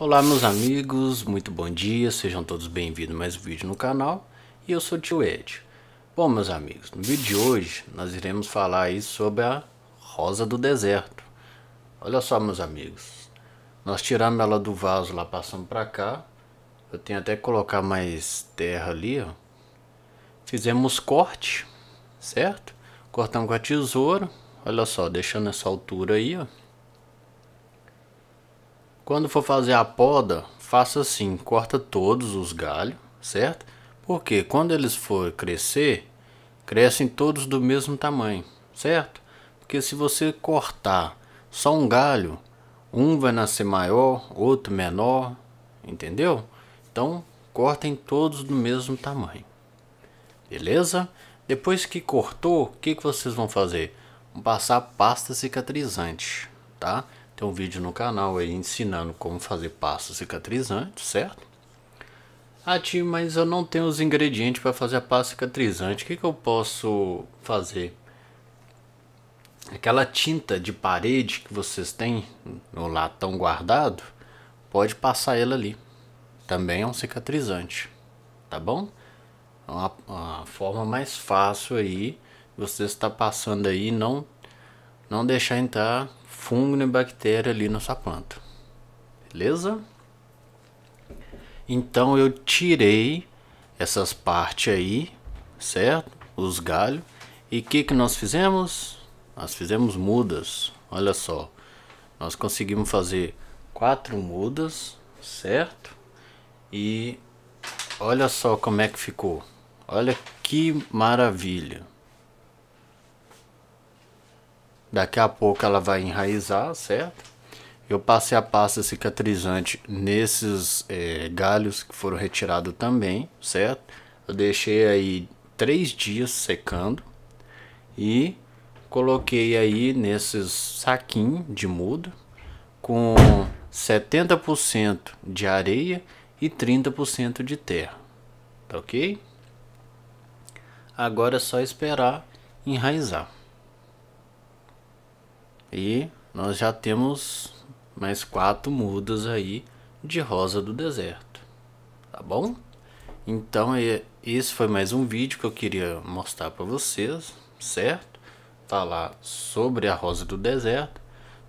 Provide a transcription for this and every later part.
Olá meus amigos, muito bom dia, sejam todos bem-vindos a mais um vídeo no canal e eu sou o tio Ed. Bom meus amigos, no vídeo de hoje nós iremos falar aí sobre a rosa do deserto. Olha só meus amigos, nós tiramos ela do vaso lá, passamos para cá, eu tenho até que colocar mais terra ali, ó. Fizemos corte, certo? Cortamos com a tesoura, olha só, deixando essa altura aí, ó quando for fazer a poda, faça assim, corta todos os galhos, certo? Porque quando eles forem crescer, crescem todos do mesmo tamanho, certo? Porque se você cortar só um galho, um vai nascer maior, outro menor, entendeu? Então, cortem todos do mesmo tamanho. Beleza? Depois que cortou, o que, que vocês vão fazer? Vão passar pasta cicatrizante, tá? Tem um vídeo no canal aí ensinando como fazer pasta cicatrizante, certo? Ah, tio, mas eu não tenho os ingredientes para fazer a pasta cicatrizante. O que, que eu posso fazer? Aquela tinta de parede que vocês têm no latão guardado, pode passar ela ali. Também é um cicatrizante, tá bom? É uma, uma forma mais fácil aí, você está passando aí, não não deixar entrar fungo nem bactéria ali na sua planta. Beleza? Então eu tirei essas partes aí, certo? Os galhos. E o que, que nós fizemos? Nós fizemos mudas. Olha só. Nós conseguimos fazer quatro mudas, certo? E olha só como é que ficou. Olha que maravilha. Daqui a pouco ela vai enraizar, certo? Eu passei a pasta cicatrizante nesses é, galhos que foram retirados também, certo? Eu deixei aí três dias secando e coloquei aí nesses saquinhos de muda com 70% de areia e 30% de terra, tá ok? Agora é só esperar enraizar nós já temos mais quatro mudas aí de rosa do deserto, tá bom? Então, é, esse foi mais um vídeo que eu queria mostrar para vocês, certo? Falar sobre a rosa do deserto.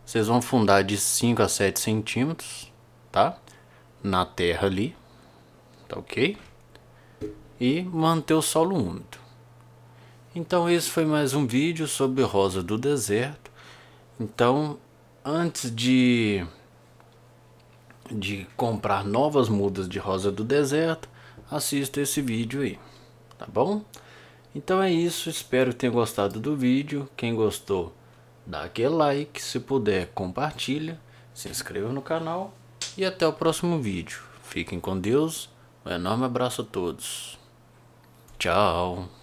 Vocês vão fundar de 5 a 7 centímetros, tá? Na terra ali, tá ok? E manter o solo úmido. Então, esse foi mais um vídeo sobre rosa do deserto. Então, antes de de comprar novas mudas de rosa do deserto, assista esse vídeo aí, tá bom? Então é isso, espero que tenha gostado do vídeo. Quem gostou, dá aquele like, se puder, compartilha, se inscreva no canal e até o próximo vídeo. Fiquem com Deus, um enorme abraço a todos. Tchau.